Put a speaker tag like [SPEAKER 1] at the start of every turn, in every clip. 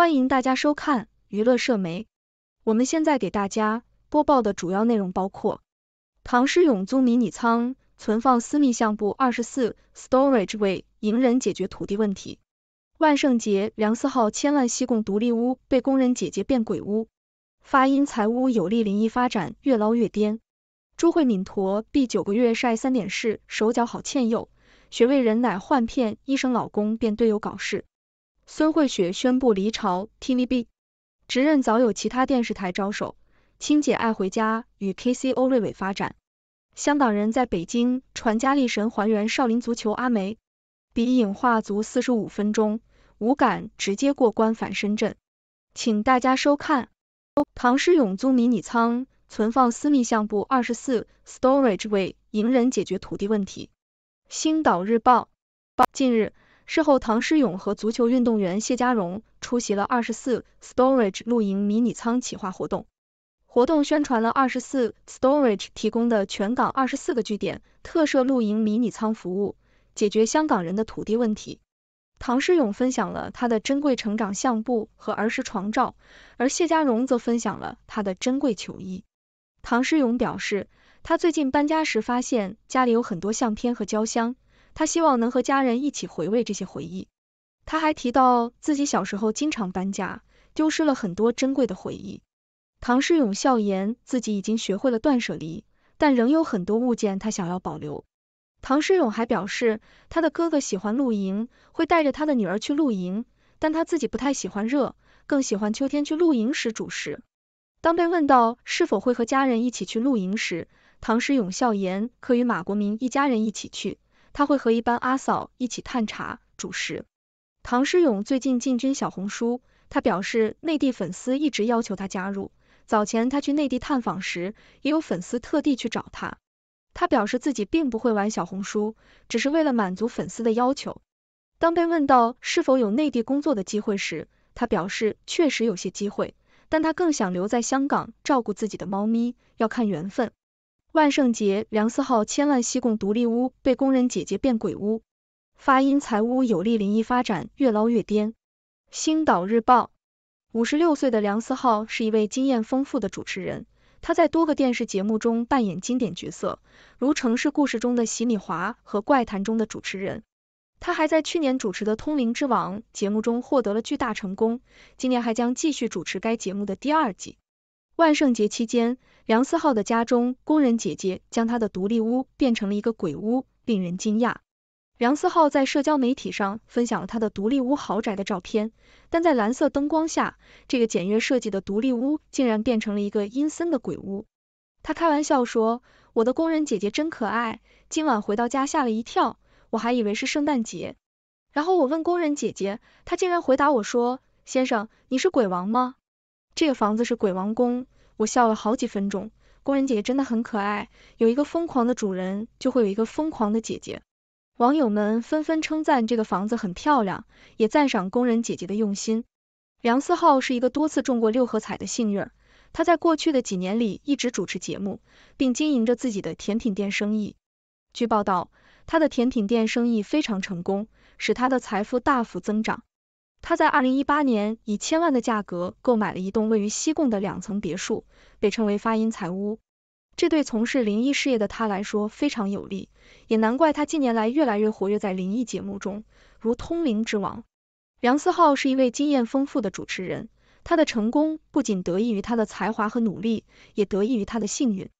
[SPEAKER 1] 欢迎大家收看娱乐社媒。我们现在给大家播报的主要内容包括：唐诗咏租迷你仓存放私密相簿二十四，Storage 为迎人解决土地问题；万圣节梁思浩千万西贡独立屋被工人姐姐变鬼屋，发音财屋有利林毅发展越捞越颠；朱慧敏陀 B 九个月晒三点式，手脚好欠幼，学位人乃换骗医生老公变队友搞事。孙慧雪宣布离巢 TVB，直认早有其他电视台招手。青姐爱回家与 K C 欧瑞伟发展。香港人在北京传家力神还原少林足球阿梅，鼻影画足四十五分钟，无感直接过关返深圳。请大家收看。唐诗咏租迷你仓存放私密相簿二十四，storage 为迎人解决土地问题。星岛日报报近日。事后，唐诗咏和足球运动员谢家荣出席了二十四 Storage 露营迷你仓企划活动。活动宣传了二十四 Storage 提供的全港二十四个据点特设露营迷你仓服务，解决香港人的土地问题。唐诗咏分享了他的珍贵成长相簿和儿时床照，而谢家荣则分享了他的珍贵球衣。唐诗咏表示，他最近搬家时发现家里有很多相片和胶箱。他希望能和家人一起回味这些回忆。他还提到自己小时候经常搬家，丢失了很多珍贵的回忆。唐诗咏笑言自己已经学会了断舍离，但仍有很多物件他想要保留。唐诗咏还表示，他的哥哥喜欢露营，会带着他的女儿去露营，但他自己不太喜欢热，更喜欢秋天去露营时煮食。当被问到是否会和家人一起去露营时，唐诗咏笑言可与马国明一家人一起去。他会和一班阿嫂一起探查主食。唐诗咏最近进军小红书，他表示内地粉丝一直要求他加入。早前他去内地探访时，也有粉丝特地去找他。他表示自己并不会玩小红书，只是为了满足粉丝的要求。当被问到是否有内地工作的机会时，他表示确实有些机会，但他更想留在香港照顾自己的猫咪，要看缘分。万圣节，梁思浩千万西贡独立屋被工人姐姐变鬼屋，发音财屋有利灵异发展，越捞越颠。星岛日报，五十六岁的梁思浩是一位经验丰富的主持人，他在多个电视节目中扮演经典角色，如《城市故事》中的席米华和《怪谈》中的主持人。他还在去年主持的《通灵之王》节目中获得了巨大成功，今年还将继续主持该节目的第二季。万圣节期间，梁思浩的家中工人姐姐将他的独立屋变成了一个鬼屋，令人惊讶。梁思浩在社交媒体上分享了他的独立屋豪宅的照片，但在蓝色灯光下，这个简约设计的独立屋竟然变成了一个阴森的鬼屋。他开玩笑说：“我的工人姐姐真可爱，今晚回到家吓了一跳，我还以为是圣诞节。”然后我问工人姐姐，她竟然回答我说：“先生，你是鬼王吗？”这个房子是鬼王宫，我笑了好几分钟。工人姐姐真的很可爱，有一个疯狂的主人，就会有一个疯狂的姐姐。网友们纷纷称赞这个房子很漂亮，也赞赏工人姐姐的用心。梁思浩是一个多次中过六合彩的幸运儿，他在过去的几年里一直主持节目，并经营着自己的甜品店生意。据报道，他的甜品店生意非常成功，使他的财富大幅增长。他在二零一八年以千万的价格购买了一栋位于西贡的两层别墅，被称为“发音财屋”。这对从事灵异事业的他来说非常有利，也难怪他近年来越来越活跃在灵异节目中，如《通灵之王》。梁思浩是一位经验丰富的主持人，他的成功不仅得益于他的才华和努力，也得益于他的幸运。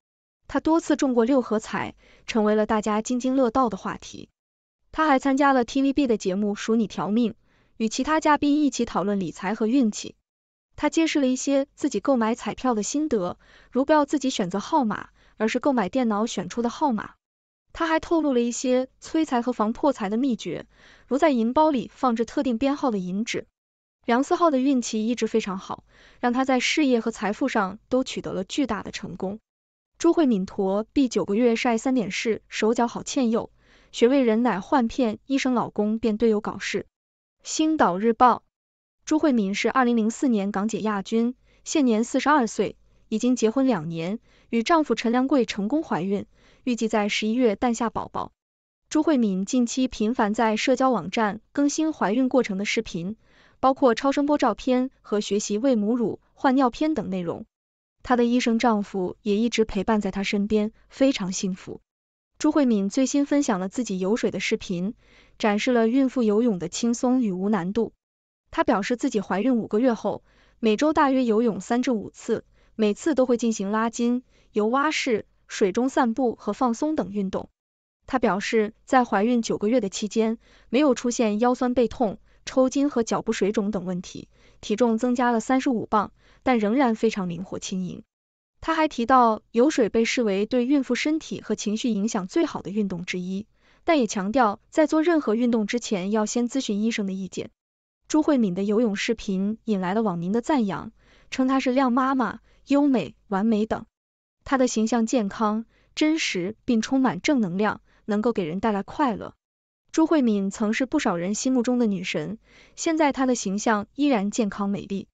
[SPEAKER 1] 他多次中过六合彩，成为了大家津津乐道的话题。他还参加了 TVB 的节目《数你条命》。与其他嘉宾一起讨论理财和运气，他揭示了一些自己购买彩票的心得，如不要自己选择号码，而是购买电脑选出的号码。他还透露了一些催财和防破财的秘诀，如在银包里放置特定编号的银纸。梁思浩的运气一直非常好，让他在事业和财富上都取得了巨大的成功。朱慧敏陀毕九个月晒三点事，手脚好欠幼，学位人乃换片，医生老公变队友搞事。《星岛日报》朱慧敏是二零零四年港姐亚军，现年四十二岁，已经结婚两年，与丈夫陈良贵成功怀孕，预计在十一月诞下宝宝。朱慧敏近期频繁在社交网站更新怀孕过程的视频，包括超声波照片和学习喂母乳、换尿片等内容。她的医生丈夫也一直陪伴在她身边，非常幸福。朱慧敏最新分享了自己游水的视频，展示了孕妇游泳的轻松与无难度。她表示自己怀孕五个月后，每周大约游泳三至五次，每次都会进行拉筋、游蛙式、水中散步和放松等运动。她表示，在怀孕九个月的期间，没有出现腰酸背痛、抽筋和脚部水肿等问题，体重增加了三十五磅，但仍然非常灵活轻盈。他还提到，游水被视为对孕妇身体和情绪影响最好的运动之一，但也强调在做任何运动之前要先咨询医生的意见。朱慧敏的游泳视频引来了网民的赞扬，称她是“靓妈妈”、“优美”、“完美”等。她的形象健康、真实，并充满正能量，能够给人带来快乐。朱慧敏曾是不少人心目中的女神，现在她的形象依然健康美丽。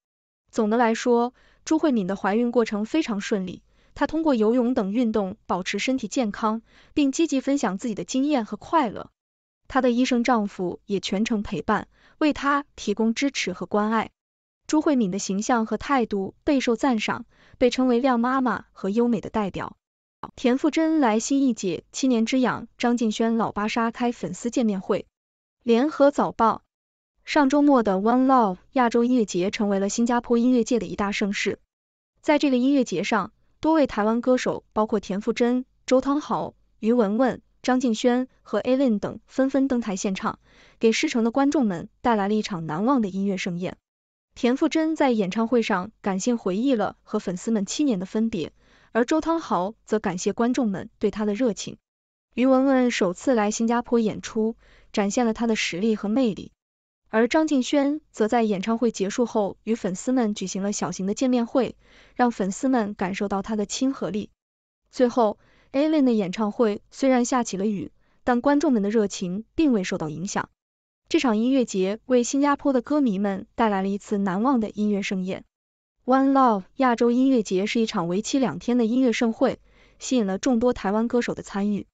[SPEAKER 1] 总的来说，朱慧敏的怀孕过程非常顺利，她通过游泳等运动保持身体健康，并积极分享自己的经验和快乐。她的医生丈夫也全程陪伴，为她提供支持和关爱。朱慧敏的形象和态度备受赞赏，被称为“靓妈妈”和“优美的代表”。田馥甄来新一姐七年之痒，张敬轩、老巴沙开粉丝见面会，联合早报。上周末的 One Love 亚洲音乐节成为了新加坡音乐界的一大盛事。在这个音乐节上，多位台湾歌手，包括田馥甄、周汤豪、于文文、张敬轩和 Alan 等，纷纷登台献唱，给狮城的观众们带来了一场难忘的音乐盛宴。田馥甄在演唱会上感性回忆了和粉丝们七年的分别，而周汤豪则感谢观众们对他的热情。于文文首次来新加坡演出，展现了她的实力和魅力。而张敬轩则在演唱会结束后与粉丝们举行了小型的见面会，让粉丝们感受到他的亲和力。最后 a i l e n 的演唱会虽然下起了雨，但观众们的热情并未受到影响。这场音乐节为新加坡的歌迷们带来了一次难忘的音乐盛宴。One Love 亚洲音乐节是一场为期两天的音乐盛会，吸引了众多台湾歌手的参与，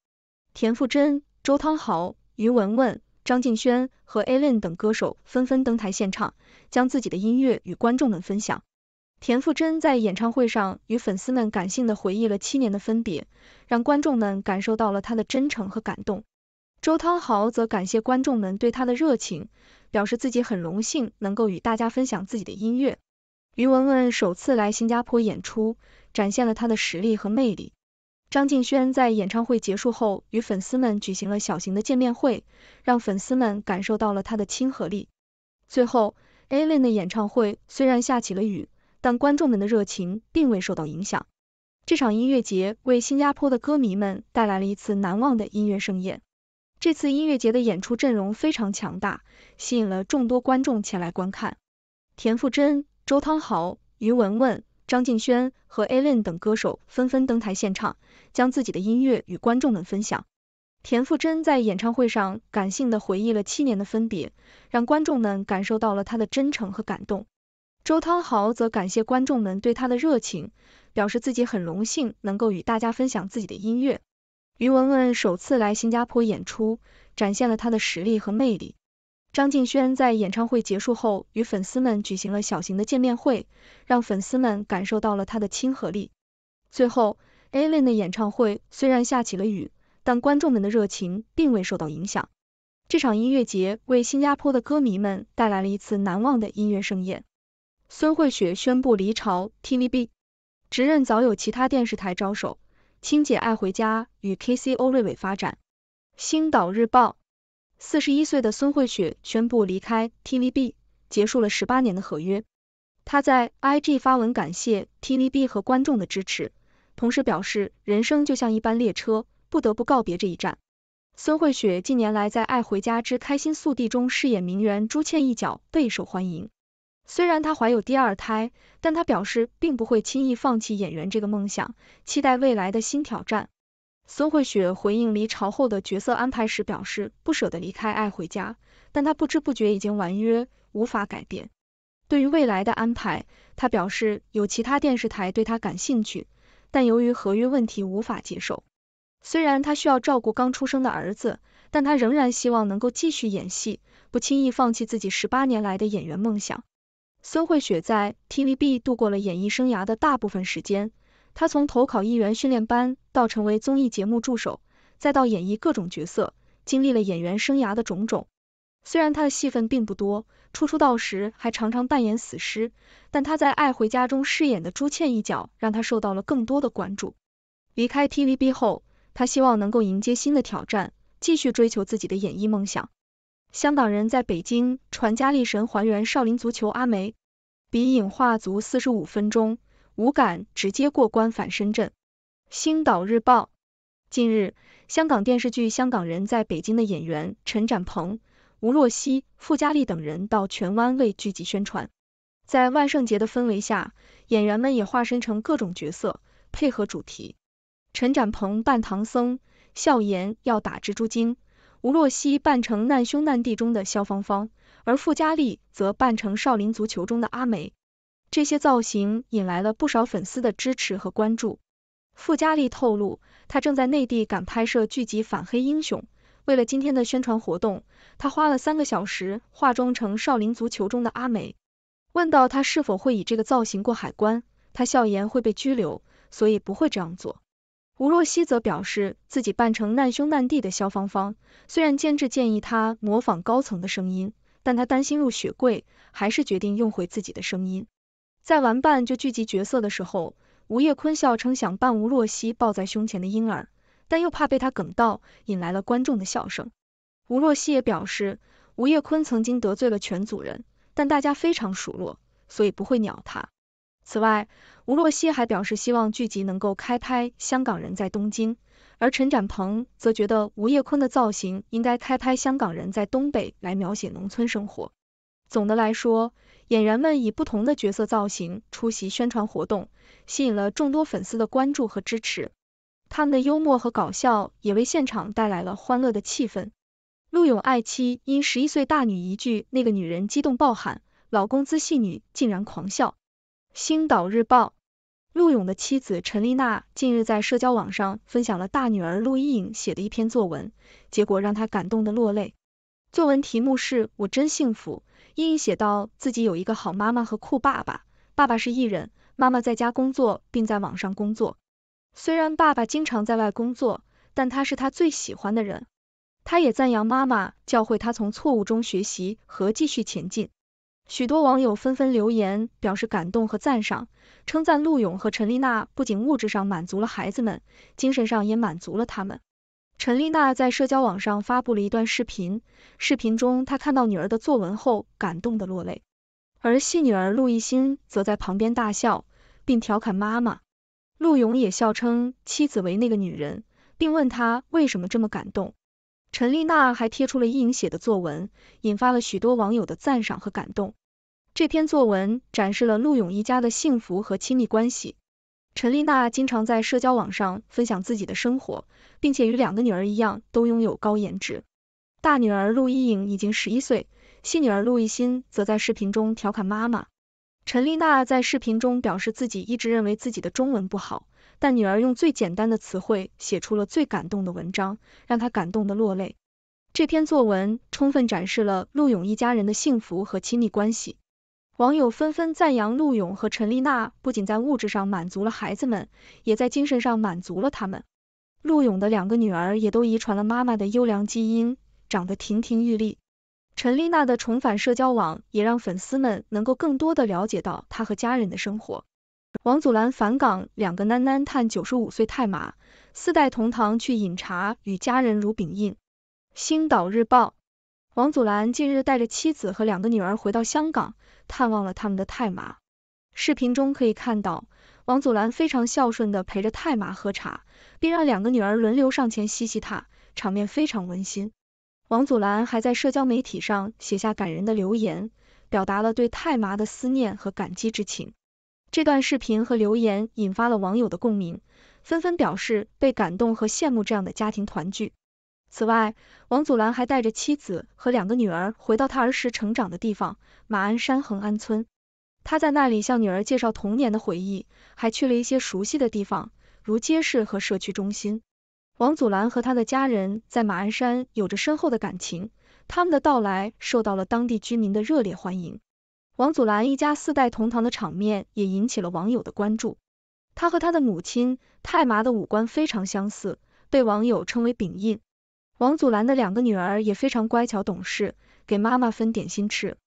[SPEAKER 1] 田馥甄、周汤豪、于文文。张敬轩和 Alan 等歌手纷纷登台献唱，将自己的音乐与观众们分享。田馥甄在演唱会上与粉丝们感性的回忆了七年的分别，让观众们感受到了他的真诚和感动。周汤豪则感谢观众们对他的热情，表示自己很荣幸能够与大家分享自己的音乐。于文文首次来新加坡演出，展现了他的实力和魅力。张敬轩在演唱会结束后与粉丝们举行了小型的见面会，让粉丝们感受到了他的亲和力。最后 a i l e n 的演唱会虽然下起了雨，但观众们的热情并未受到影响。这场音乐节为新加坡的歌迷们带来了一次难忘的音乐盛宴。这次音乐节的演出阵容非常强大，吸引了众多观众前来观看。田馥甄、周汤豪、于文文。张敬轩和 Alan 等歌手纷纷登台献唱，将自己的音乐与观众们分享。田馥甄在演唱会上感性的回忆了七年的分别，让观众们感受到了他的真诚和感动。周汤豪则感谢观众们对他的热情，表示自己很荣幸能够与大家分享自己的音乐。于文文首次来新加坡演出，展现了她的实力和魅力。张敬轩在演唱会结束后与粉丝们举行了小型的见面会，让粉丝们感受到了他的亲和力。最后 a i l e n 的演唱会虽然下起了雨，但观众们的热情并未受到影响。这场音乐节为新加坡的歌迷们带来了一次难忘的音乐盛宴。孙慧雪宣布离巢 TVB，直任早有其他电视台招手。青姐爱回家与 K C 欧瑞伟发展。星岛日报。四十一岁的孙慧雪宣布离开 TVB，结束了十八年的合约。她在 IG 发文感谢 TVB 和观众的支持，同时表示人生就像一班列车，不得不告别这一站。孙慧雪近年来在《爱回家之开心速递》中饰演名媛朱倩一角，备受欢迎。虽然她怀有第二胎，但她表示并不会轻易放弃演员这个梦想，期待未来的新挑战。孙慧雪回应离巢后的角色安排时表示，不舍得离开爱回家，但她不知不觉已经完约，无法改变。对于未来的安排，她表示有其他电视台对她感兴趣，但由于合约问题无法接受。虽然她需要照顾刚出生的儿子，但她仍然希望能够继续演戏，不轻易放弃自己十八年来的演员梦想。孙慧雪在 TVB 度过了演艺生涯的大部分时间，她从投考艺员训练班。到成为综艺节目助手，再到演绎各种角色，经历了演员生涯的种种。虽然他的戏份并不多，初出道时还常常扮演死尸，但他在《爱回家》中饰演的朱倩一角，让他受到了更多的关注。离开 TVB 后，他希望能够迎接新的挑战，继续追求自己的演艺梦想。香港人在北京传家力神还原少林足球阿梅，鼻影画足四十五分钟，无感直接过关返深圳。《星岛日报》近日，香港电视剧《香港人在北京》的演员陈展鹏、吴若希、傅嘉莉等人到荃湾为剧集宣传。在万圣节的氛围下，演员们也化身成各种角色，配合主题。陈展鹏扮唐僧，笑言要打蜘蛛精；吴若希扮成《难兄难弟》中的萧芳芳，而傅嘉莉则扮成《少林足球》中的阿梅。这些造型引来了不少粉丝的支持和关注。傅嘉莉透露，她正在内地赶拍摄剧集《反黑英雄》，为了今天的宣传活动，她花了三个小时化妆成《少林足球》中的阿梅。问到她是否会以这个造型过海关，她笑言会被拘留，所以不会这样做。吴若希则表示自己扮成难兄难弟的萧芳芳，虽然监制建议她模仿高层的声音，但她担心入雪柜，还是决定用回自己的声音。在玩扮就聚集角色的时候。吴叶坤笑称想扮吴若曦抱在胸前的婴儿，但又怕被他梗到，引来了观众的笑声。吴若曦也表示，吴叶坤曾经得罪了全组人，但大家非常数落，所以不会鸟他。此外，吴若曦还表示希望剧集能够开拍香港人在东京，而陈展鹏则觉得吴叶坤的造型应该开拍香港人在东北来描写农村生活。总的来说，演员们以不同的角色造型出席宣传活动，吸引了众多粉丝的关注和支持。他们的幽默和搞笑也为现场带来了欢乐的气氛。陆勇爱妻因十一岁大女一句那个女人激动暴喊，老公资戏女竟然狂笑。星岛日报，陆勇的妻子陈丽娜近日在社交网上分享了大女儿陆一颖写的一篇作文，结果让她感动的落泪。作文题目是我真幸福。茵茵写到自己有一个好妈妈和酷爸爸，爸爸是艺人，妈妈在家工作，并在网上工作。虽然爸爸经常在外工作，但他是他最喜欢的人。他也赞扬妈妈教会他从错误中学习和继续前进。许多网友纷纷留言表示感动和赞赏，称赞陆勇和陈丽娜不仅物质上满足了孩子们，精神上也满足了他们。陈丽娜在社交网上发布了一段视频，视频中她看到女儿的作文后感动的落泪，而细女儿陆毅欣则在旁边大笑，并调侃妈妈。陆勇也笑称妻子为那个女人，并问他为什么这么感动。陈丽娜还贴出了伊莹写的作文，引发了许多网友的赞赏和感动。这篇作文展示了陆勇一家的幸福和亲密关系。陈丽娜经常在社交网上分享自己的生活，并且与两个女儿一样都拥有高颜值。大女儿陆一颖已经十一岁，细女儿陆一欣则在视频中调侃妈妈。陈丽娜在视频中表示自己一直认为自己的中文不好，但女儿用最简单的词汇写出了最感动的文章，让她感动的落泪。这篇作文充分展示了陆勇一家人的幸福和亲密关系。网友纷纷赞扬陆勇和陈丽娜，不仅在物质上满足了孩子们，也在精神上满足了他们。陆勇的两个女儿也都遗传了妈妈的优良基因，长得亭亭玉立。陈丽娜的重返社交网，也让粉丝们能够更多的了解到她和家人的生活。王祖蓝返港，两个囡囡探九十五岁太马，四代同堂去饮茶，与家人如饼印。星岛日报。王祖蓝近日带着妻子和两个女儿回到香港，探望了他们的太麻。视频中可以看到，王祖蓝非常孝顺地陪着太麻喝茶，并让两个女儿轮流上前嬉戏他，场面非常温馨。王祖蓝还在社交媒体上写下感人的留言，表达了对太麻的思念和感激之情。这段视频和留言引发了网友的共鸣，纷纷表示被感动和羡慕这样的家庭团聚。此外，王祖蓝还带着妻子和两个女儿回到他儿时成长的地方马鞍山横安村。他在那里向女儿介绍童年的回忆，还去了一些熟悉的地方，如街市和社区中心。王祖蓝和他的家人在马鞍山有着深厚的感情，他们的到来受到了当地居民的热烈欢迎。王祖蓝一家四代同堂的场面也引起了网友的关注。他和他的母亲泰麻的五官非常相似，被网友称为“饼印”。王祖蓝的两个女儿也非常乖巧懂事，给妈妈分点心吃，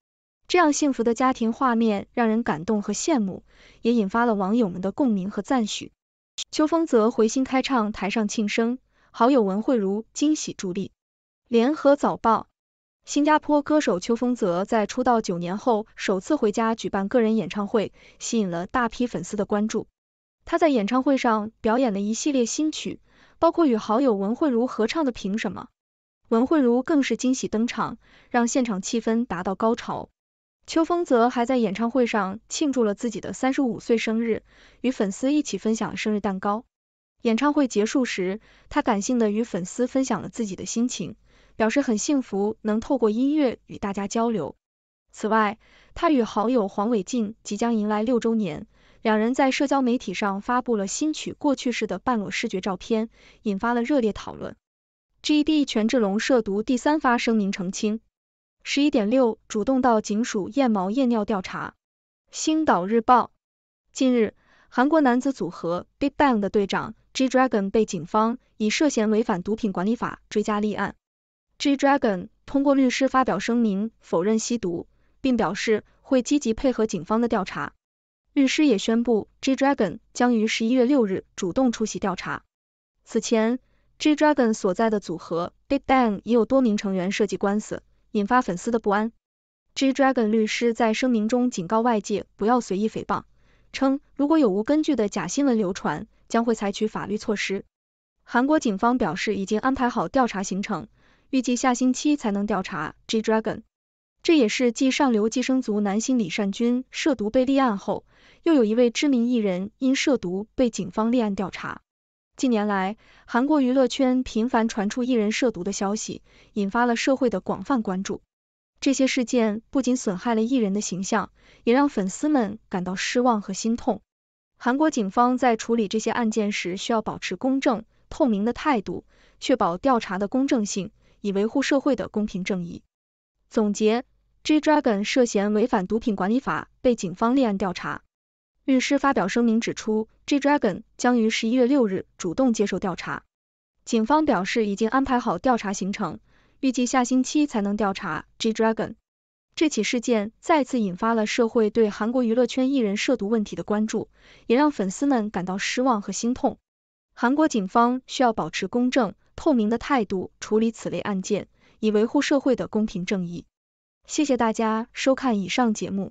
[SPEAKER 1] 这样幸福的家庭画面让人感动和羡慕，也引发了网友们的共鸣和赞许。秋风则回心开唱，台上庆生，好友文慧如惊喜助力。联合早报：新加坡歌手秋风则在出道九年后首次回家举办个人演唱会，吸引了大批粉丝的关注。他在演唱会上表演了一系列新曲。包括与好友文慧茹合唱的《凭什么》，文慧茹更是惊喜登场，让现场气氛达到高潮。邱风泽还在演唱会上庆祝了自己的三十五岁生日，与粉丝一起分享生日蛋糕。演唱会结束时，他感性的与粉丝分享了自己的心情，表示很幸福能透过音乐与大家交流。此外，他与好友黄伟进即将迎来六周年。两人在社交媒体上发布了新曲《过去式》的半裸视觉照片，引发了热烈讨论。GD 权志龙涉毒第三发声明澄清，十一点六主动到警署验毛验尿调查。星岛日报，近日，韩国男子组合 Big Bang 的队长 G Dragon 被警方以涉嫌违反毒品管理法追加立案。G Dragon 通过律师发表声明否认吸毒，并表示会积极配合警方的调查。律师也宣布，G Dragon 将于十一月六日主动出席调查。此前，G Dragon 所在的组合 Big Bang 已有多名成员涉及官司，引发粉丝的不安。G Dragon 律师在声明中警告外界不要随意诽谤，称如果有无根据的假新闻流传，将会采取法律措施。韩国警方表示已经安排好调查行程，预计下星期才能调查 G Dragon。这也是继上流寄生族男星李善均涉毒被立案后。又有一位知名艺人因涉毒被警方立案调查。近年来，韩国娱乐圈频繁传出艺人涉毒的消息，引发了社会的广泛关注。这些事件不仅损害了艺人的形象，也让粉丝们感到失望和心痛。韩国警方在处理这些案件时，需要保持公正透明的态度，确保调查的公正性，以维护社会的公平正义。总结：G Dragon 涉嫌违反毒品管理法，被警方立案调查。律师发表声明指出，G Dragon 将于十一月六日主动接受调查。警方表示已经安排好调查行程，预计下星期才能调查 G Dragon。这起事件再次引发了社会对韩国娱乐圈艺人涉毒问题的关注，也让粉丝们感到失望和心痛。韩国警方需要保持公正透明的态度处理此类案件，以维护社会的公平正义。谢谢大家收看以上节目。